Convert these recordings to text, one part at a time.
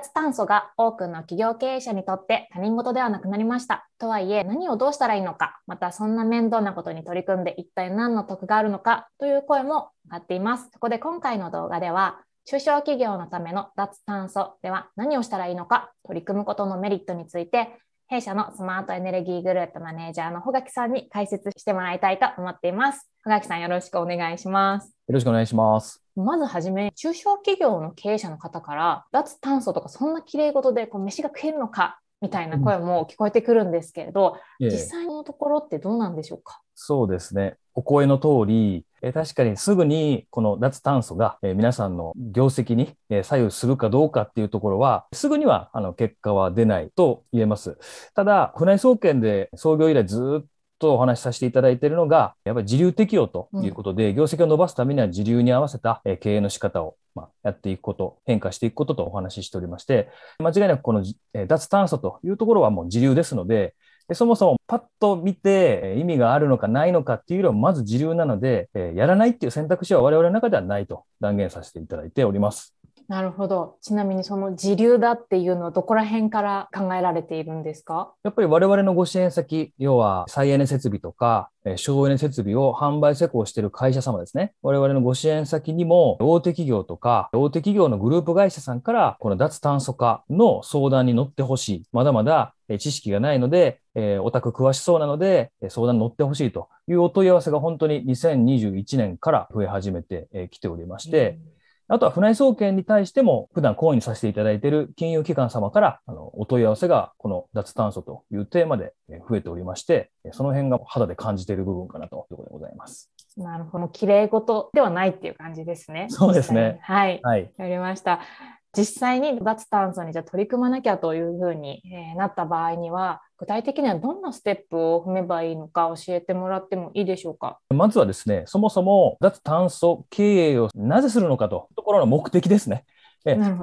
脱炭素が多くの企業経営者にとって他人事ではなくなりました。とはいえ、何をどうしたらいいのか、またそんな面倒なことに取り組んで一体何の得があるのかという声も上がっています。そこで今回の動画では、中小企業のための脱炭素では何をしたらいいのか、取り組むことのメリットについて、弊社のスマートエネルギーグループマネージャーの穂垣さんに解説してもらいたいと思っています。穂垣さんよろしくお願いします。よろしくお願いします。まずはじめ、中小企業の経営者の方から、脱炭素とかそんな綺麗事でこう飯が食えるのかみたいな声も聞こえてくるんですけれど、うん、実際のところってどうなんでしょうかそうですね。お声の通り、え確かにすぐにこの脱炭素が、え皆さんの業績に、え左右するかどうかっていうところは、すぐにはあの結果は出ないと言えます。ただ、船井総研で創業以来ずっととお話しさせていただいているのが、やっぱり自流適用ということで、うん、業績を伸ばすためには時流に合わせた経営の仕方をまやっていくこと、変化していくこととお話ししておりまして、間違いなくこの脱炭素というところはもう時流ですので、でそもそもパッと見て意味があるのかないのかっていうよりはまず自流なので、えやらないっていう選択肢は我々の中ではないと断言させていただいております。なるほど。ちなみにその時流だっていうのはどこら辺から考えられているんですかやっぱり我々のご支援先、要は再エネ設備とか、省エネ設備を販売施工している会社様ですね。我々のご支援先にも、大手企業とか、大手企業のグループ会社さんから、この脱炭素化の相談に乗ってほしい。まだまだ知識がないので、えー、オタク詳しそうなので、相談に乗ってほしいというお問い合わせが本当に2021年から増え始めてきておりまして、うんあとは船井総研に対しても、普段講演にさせていただいている金融機関様からあのお問い合わせが、この脱炭素というテーマで増えておりまして、その辺が肌で感じている部分かなということでございます。なるほど。綺麗事ではないっていう感じですね。そうですね。はい。はい。やりました。実際に脱炭素にじゃ取り組まなきゃというふうに、えなった場合には、具体的にはどんなステップを踏めばいいのか教えてもらってもいいでしょうかまずはですねそもそも脱炭素経営をなぜするのかというところの目的ですね。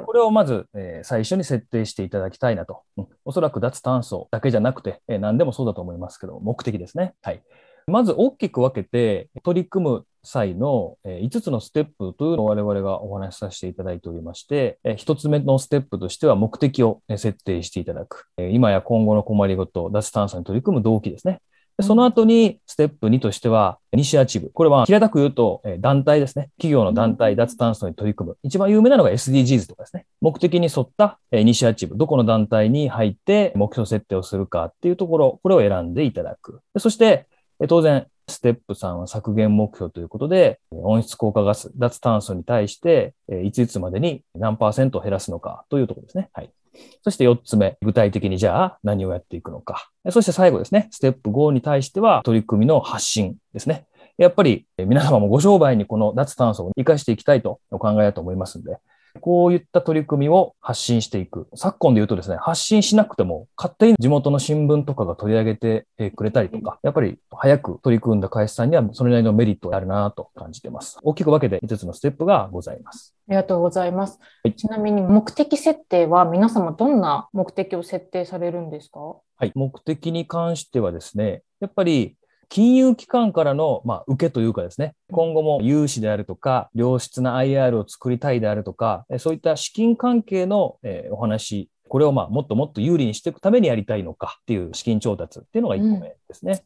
これをまず、え最初に設定していただきたいなと、うん、おそらく脱炭素だけじゃなくて、え何でもそうだと思いますけど目的ですね。はい、まず大きく分けて取り組む際の5つのステップというのを我々がお話しさせていただいておりまして、1つ目のステップとしては目的を設定していただく。今や今後の困りごと、脱炭素に取り組む動機ですね。その後に、ステップ2としては、イニシアチブ。これは平たく言うと、団体ですね。企業の団体、脱炭素に取り組む。一番有名なのが SDGs とかですね。目的に沿ったイニシアチブ。どこの団体に入って目標設定をするかっていうところ、これを選んでいただく。そして、当然、ステップ3は削減目標ということで、温室効果ガス、脱炭素に対して、いついつまでに何パーセント減らすのかというところですね。はい。そして4つ目、具体的にじゃあ何をやっていくのか。そして最後ですね、ステップ5に対しては取り組みの発信ですね。やっぱり皆様もご商売にこの脱炭素を生かしていきたいとお考えだと思いますんで、こういった取り組みを発信していく。昨今で言うとですね、発信しなくても、勝手に地元の新聞とかが取り上げてくれたりとか、やっぱり早く取り組んだ会社さんにはそれなりのメリットがあるなと感じてます。大きく分けて5つのステップがございます。ありがとうございます。はい、ちなみに目的設定は皆様どんな目的を設定されるんですかはい、目的に関してはですね、やっぱり金融機関からの、まあ、受けというかですね、今後も融資であるとか、良質な IR を作りたいであるとか、そういった資金関係の、えー、お話、これをまあもっともっと有利にしていくためにやりたいのかっていう資金調達っていうのが1個目ですね。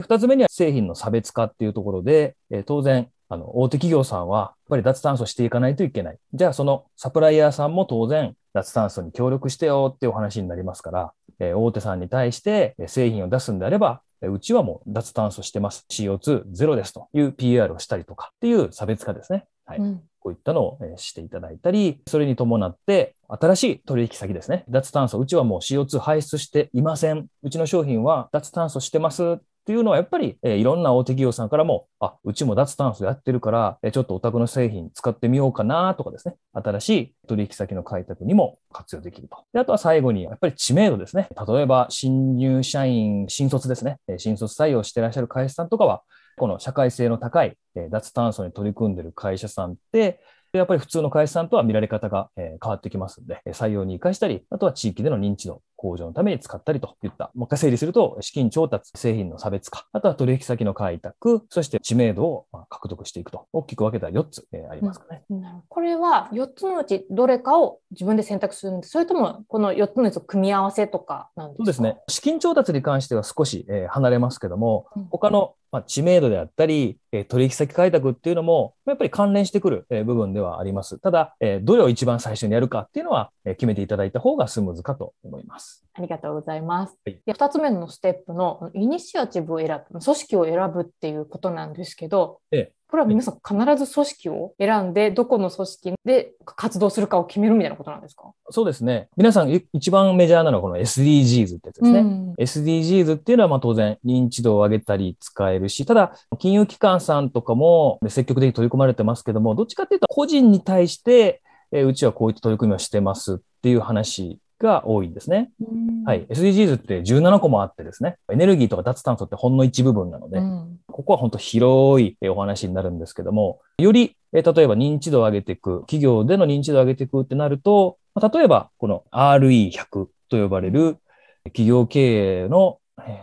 うん、2つ目には製品の差別化っていうところで、えー、当然、あの、大手企業さんは、やっぱり脱炭素していかないといけない。じゃあ、そのサプライヤーさんも当然、脱炭素に協力してよっていうお話になりますから、えー、大手さんに対して製品を出すんであれば、うちはもう脱炭素してます。CO2 ゼロですという PR をしたりとかっていう差別化ですね。はい。うん、こういったのをしていただいたり、それに伴って新しい取引先ですね。脱炭素、うちはもう CO2 排出していません。うちの商品は脱炭素してますっていうのはやっぱり、えー、いろんな大手企業さんからも、あ、うちも脱炭素やってるから、えー、ちょっとお宅の製品使ってみようかなとかですね、新しい取引先の開拓にも活用できると。で、あとは最後に、やっぱり知名度ですね。例えば、新入社員、新卒ですね、えー、新卒採用してらっしゃる会社さんとかは、この社会性の高い脱炭素に取り組んでる会社さんって、やっぱり普通の会社さんとは見られ方が、変わってきますので、採用に生かしたり、あとは地域での認知度向上のために使ったりといった、もう一回整理すると、資金調達、製品の差別化、あとは取引先の開拓、そして知名度を獲得していくと、大きく分けた4つ、ありますかね、これは4つのうちどれかを自分で選択するんです、それともこの4つのやつを組み合わせとかなんですかそうですね、資金調達に関しては少し、離れますけども、他のまあ、知名度であったり、え取引先開拓っていうのも、やっぱり関連してくる、え部分ではあります。ただ、えどれを一番最初にやるかっていうのは、え決めていただいた方がスムーズかと思います。ありがとうございます。はい、2つ目のステップのイニシアチブを選ぶ、組織を選ぶっていうことなんですけど、ええ、これは皆さん必ず組織を選んで、どこの組織で活動するかを決めるみたいなことなんですかそうですね。皆さん一番メジャーなのはこの SDGs ってやつですね。うん、SDGs っていうのはま当然認知度を上げたり使えるし、ただ金融機関さんとかも積極的に取り組まれてますけども、どっちかっていうと個人に対して、えうちはこういった取り組みをしてますっていう話が多いんですね。はい。SDGs って17個もあってですね、エネルギーとか脱炭素ってほんの一部分なので、うここは本当広いお話になるんですけども、より、例えば認知度を上げていく、企業での認知度を上げていくってなると、例えばこの RE100 と呼ばれる企業経営の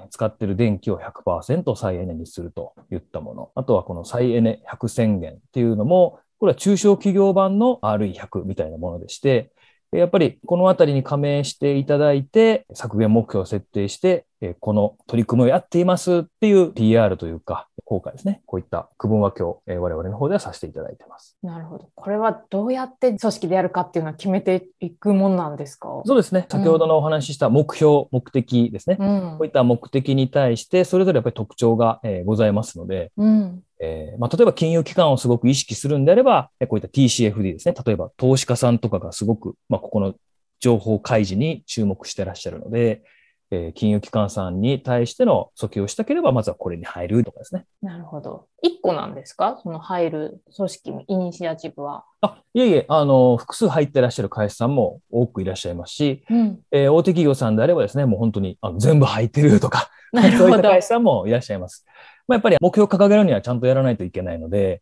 使ってる電気を100%再エネにするといったもの。あとはこの再エネ100宣言っていうのも、これは中小企業版の RE100 みたいなものでして、やっぱりこのあたりに加盟していただいて、削減目標を設定して、えこの取り組みをやっていますっていう PR というか、効果ですね。こういった区分は今日、え我々の方ではさせていただいてます。なるほど。これはどうやって組織でやるかっていうのは決めていくもんなんですかそうですね。先ほどのお話しした目標、うん、目的ですね、うん、こういった目的に対して、それぞれやっぱり特徴が、えございますので、うんえー、まあ、例えば金融機関をすごく意識するんであれば、こういった TCFD ですね。例えば投資家さんとかがすごく、まあ、ここの情報開示に注目してらっしゃるので、えー、金融機関さんに対しての訴求をしたければ、まずはこれに入るとかですね。なるほど。1個なんですかその入る組織、イニシアチブは。あ、いえいえ、あの、複数入ってらっしゃる会社さんも多くいらっしゃいますし、うん、えー、大手企業さんであればですね、もう本当にあの全部入ってるとか、そういった会社さんもいらっしゃいます。まあ、やっぱり目標を掲げるにはちゃんとやらないといけないので、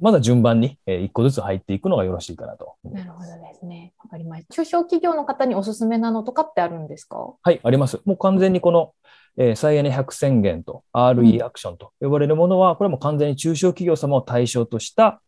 まだ順番に一個ずつ入っていくのがよろしいかなと。なるほどですね。わかりました。中小企業の方におすすめなのとかってあるんですかはい、あります。もう完全にこの、えー、再エネ100宣言と RE アクションと呼ばれるものは、うん、これも完全に中小企業様を対象とした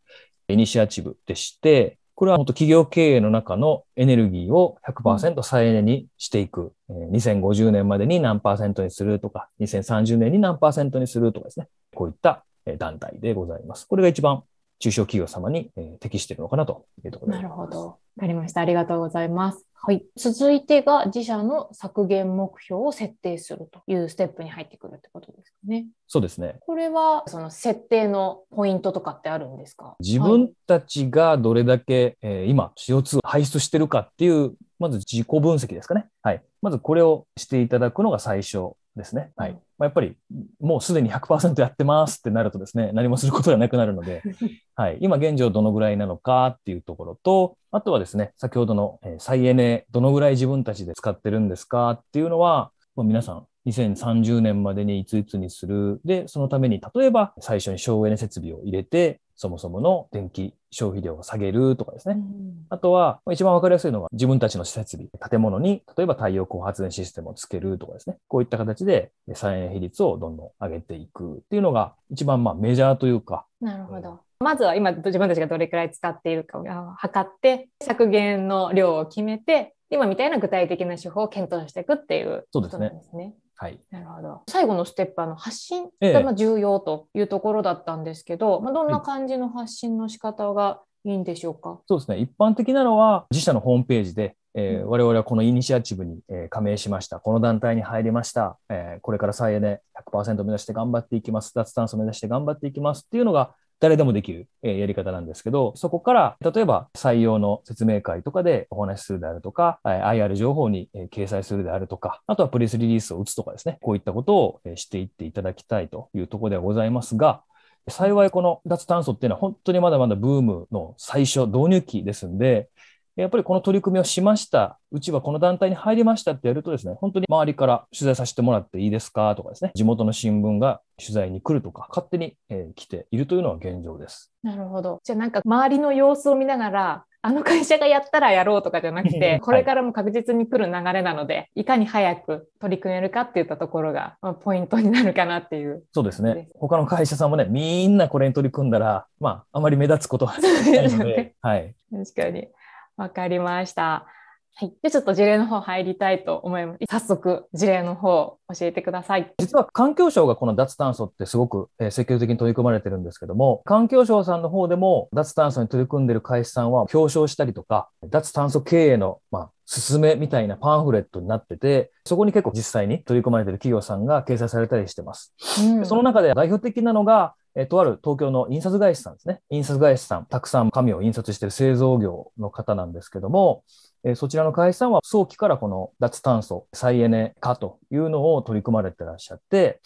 イニシアチブでして、これは本当企業経営の中のエネルギーを100%再エネにしていく。うん、2050年までに何パーセントにするとか、2030年に何パーセントにするとかですね。こういった団体でございます。これが一番中小企業様に、え適しているのかなというところです。なるほど。わかりました。ありがとうございます。はい。続いてが自社の削減目標を設定するというステップに入ってくるってことですかね。そうですね。これはその設定のポイントとかってあるんですか自分たちがどれだけ、えー、今 CO2 排出してるかっていう、まず自己分析ですかね。はい。まずこれをしていただくのが最初ですね。はい。まあ、やっぱり、もうすでに100%やってますってなるとですね、何もすることがなくなるので、はい。今現状どのぐらいなのかっていうところと、あとはですね、先ほどの再エネ、どのぐらい自分たちで使ってるんですかっていうのは、もう皆さん、2030年までにいついつにする。で、そのために、例えば最初に省エネ設備を入れて、そもそもの電気消費量を下げるとかですね。あとは、一番わかりやすいのは自分たちの施設備、建物に、例えば太陽光発電システムをつけるとかですね。こういった形で再エネ比率をどんどん上げていくっていうのが、一番まあメジャーというか。なるほど。まずは今自分たちがどれくらい使っているかを測って削減の量を決めて今みたいな具体的な手法を検討していくっていうことなんですね。そうですねはい、なるほど最後のステップの発信が重要というところだったんですけど、ええ、まあ、どんな感じの発信の仕方がいいんでしょうか、そうですね一般的なのは自社のホームページでえー、我々はこのイニシアチブに、えー、加盟しました。この団体に入りました。えー、これから再エネ100%目指して頑張っていきます。脱炭素目指して頑張っていきますっていうのが、誰でもできる、えやり方なんですけど、そこから、例えば採用の説明会とかでお話しするであるとか、IR 情報に掲載するであるとか、あとはプレスリリースを打つとかですね、こういったことをしていっていただきたいというところではございますが、幸いこの脱炭素っていうのは本当にまだまだブームの最初、導入期ですんで、やっぱりこの取り組みをしました、うちはこの団体に入りましたってやるとですね、本当に周りから取材させてもらっていいですかとかですね、地元の新聞が取材に来るとか、勝手に、えー、来ているというのは現状です。なるほど。じゃあなんか周りの様子を見ながら、あの会社がやったらやろうとかじゃなくて、これからも確実に来る流れなので、はい、いかに早く取り組めるかっていったところが、まあ、ポイントになるかなっていう。そうですね。他の会社さんもね、みんなこれに取り組んだら、まあ、あまり目立つことはないので、はい。確かに。わかりました。はい、でちょっと事例の方入りたいと思います。早速事例の方教えてください。実は環境省がこの脱炭素ってすごく、え積極的に取り組まれてるんですけども、環境省さんの方でも脱炭素に取り組んでる会社さんは表彰したりとか、脱炭素経営の、まあ、進めみたいなパンフレットになってて、そこに結構実際に取り組まれてる企業さんが掲載されたりしてます。うん、その中で代表的なのが、えとある東京の印刷会社さんですね。印刷会社さん、たくさん紙を印刷してる製造業の方なんですけども、えそちらの会社さんは早期からこの脱炭素、再エネ化というのを取り組まれてらっしゃって、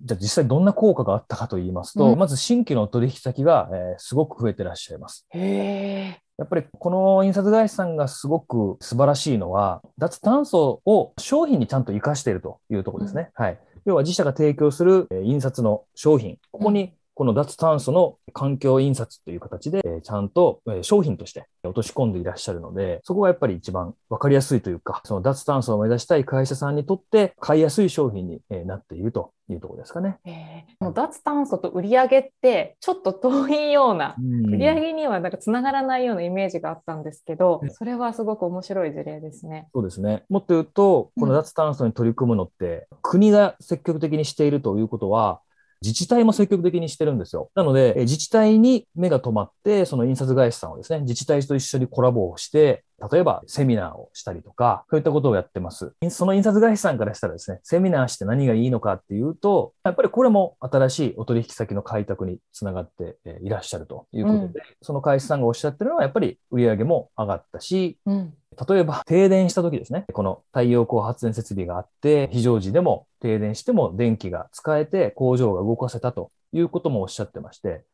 じゃあ実際どんな効果があったかと言いますと、うん、まず新規の取引先が、えすごく増えてらっしゃいます。へーやっぱりこの印刷会社さんがすごく素晴らしいのは、脱炭素を商品にちゃんと活かしているというところですね。うん、はい。要は自社が提供する印刷の商品、ここにこの脱炭素の環境印刷という形で、ちゃんと商品として落とし込んでいらっしゃるので、そこがやっぱり一番分かりやすいというか、その脱炭素を目指したい会社さんにとって買いやすい商品になっているというところですかね。えー、もう脱炭素と売り上げってちょっと遠いような、売り上げにはなんかつながらないようなイメージがあったんですけど、それはすごく面白い事例ですね。そうですね。もっと言うと、この脱炭素に取り組むのって、うん、国が積極的にしているということは、自治体も積極的にしてるんですよ。なので、自治体に目が止まって、その印刷会社さんをですね、自治体と一緒にコラボをして、例えばセミナーをしたりとか、そういったことをやってます。その印刷会社さんからしたらですね、セミナーして何がいいのかっていうと、やっぱりこれも新しいお取引先の開拓につながっていらっしゃるということで、うん、その会社さんがおっしゃってるのは、やっぱり売り上げも上がったし、うん例えば停電した時ですね、この太陽光発電設備があって、非常時でも停電しても電気が使えて工場が動かせたということもおっしゃってまして、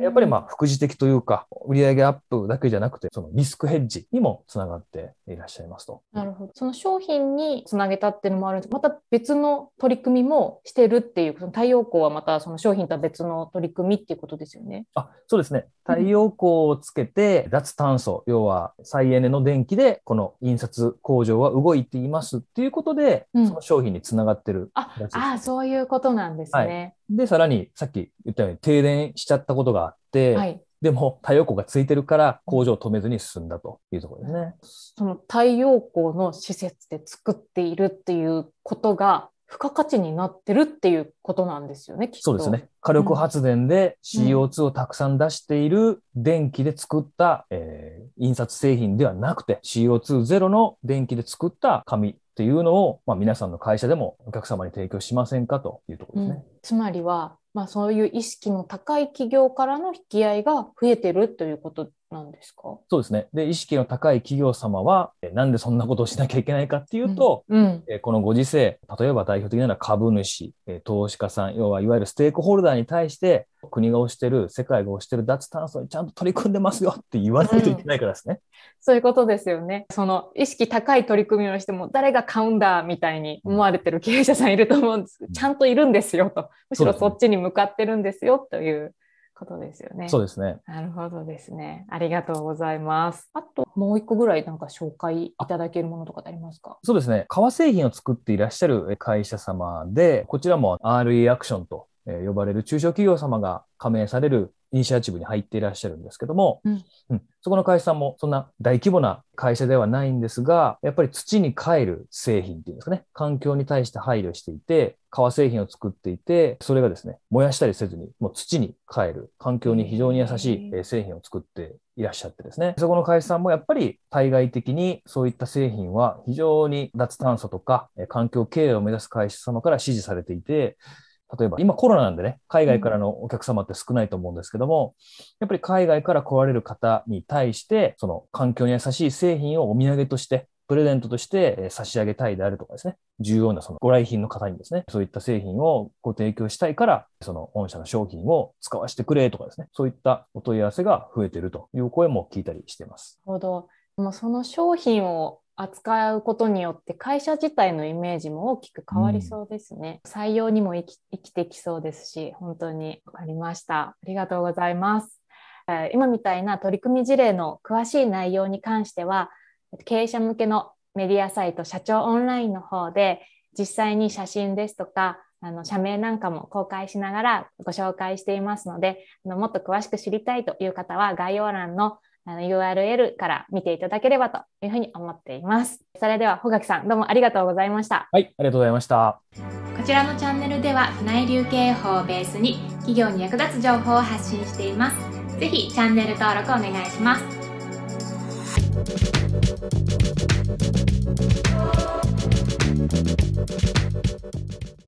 やっぱりまあ副次的というか、売上アップだけじゃなくて、そのリスクヘッジにもつながっていらっしゃいますと。なるほど。その商品につなげたっていうのもあるんですまた別の取り組みもしてるっていう、その太陽光はまたその商品とは別の取り組みっていうことですよね。あ、そうですね。太陽光をつけて、脱炭素、要は再エネの電気で、この印刷工場は動いていますっていうことで、うん、その商品につながってる、ね、ああ、そういうことなんですね。はいで、さらにさっき言ったように停電しちゃったことがあって、はい、でも太陽光がついてるから工場を止めずに進んだというところですね。その太陽光の施設で作っているっていうことが付加価値になってるっていうことなんですよね、きっと。そうですね。火力発電で CO2 をたくさん出している電気で作った、うん、えー、印刷製品ではなくて CO2 ゼロの電気で作った紙っていうのを、まあ、皆さんの会社でもお客様に提供しませんかというところですね。うん、つまりは、まあ、そういう意識の高い企業からの引き合いが増えてるということなんですかそうですね。で、意識の高い企業様は、えなんでそんなことをしなきゃいけないかっていうと、うん、うん、このご時世、例えば代表的なのは株主、え投資家さん、要はいわゆるステークホルダーに対して、国が推してる、世界が推してる脱炭素にちゃんと取り組んでますよって言わないといけないからですね、うん。そういうことですよね。その意識高い取り組みをしても、誰が買うんだみたいに思われてる経営者さんいると思うんです。うん、ちゃんといるんですよと。むしろそっちに向かってるんですよという。ことですよね。そうですね。なるほどですね。ありがとうございます。あともう一個ぐらいなんか紹介いただけるものとかってありますかそうですね。革製品を作っていらっしゃる会社様で、こちらも RE アクションと呼ばれる中小企業様が加盟されるイニシアチブに入っていらっしゃるんですけども、うん、うん、そこの会社さんもそんな大規模な会社ではないんですが、やっぱり土に帰る製品っていうんですかね、環境に対して配慮していて、革製品を作っていて、それがですね、燃やしたりせずに、もう土に帰る、環境に非常に優しい製品を作っていらっしゃってですね、そこの会社さんもやっぱり対外的にそういった製品は非常に脱炭素とか環境経営を目指す会社様から支持されていて、例えば今コロナなんでね、海外からのお客様って少ないと思うんですけども、やっぱり海外から来られる方に対して、その環境に優しい製品をお土産として、プレゼントとして差し上げたいであるとかですね、重要なそのご来賓の方にですね、そういった製品をご提供したいから、その御社の商品を使わせてくれとかですね、そういったお問い合わせが増えてるという声も聞いたりしています。なるほど。もその商品を扱うことによって会社自体のイメージも大きく変わりそうですね。うん、採用にも生き生きてきそうですし、本当に分かりました。ありがとうございます。えー、今みたいな取り組み事例の詳しい内容に関しては、経営者向けのメディアサイト社長オンラインの方で実際に写真ですとかあの社名なんかも公開しながらご紹介していますのであのもっと詳しく知りたいという方は概要欄のあの URL から見ていただければというふうに思っています。それでは、穂垣さん、どうもありがとうございました。はい、ありがとうございました。こちらのチャンネルでは、船井流経法をベースに企業に役立つ情報を発信しています。ぜひ、チャンネル登録お願いします。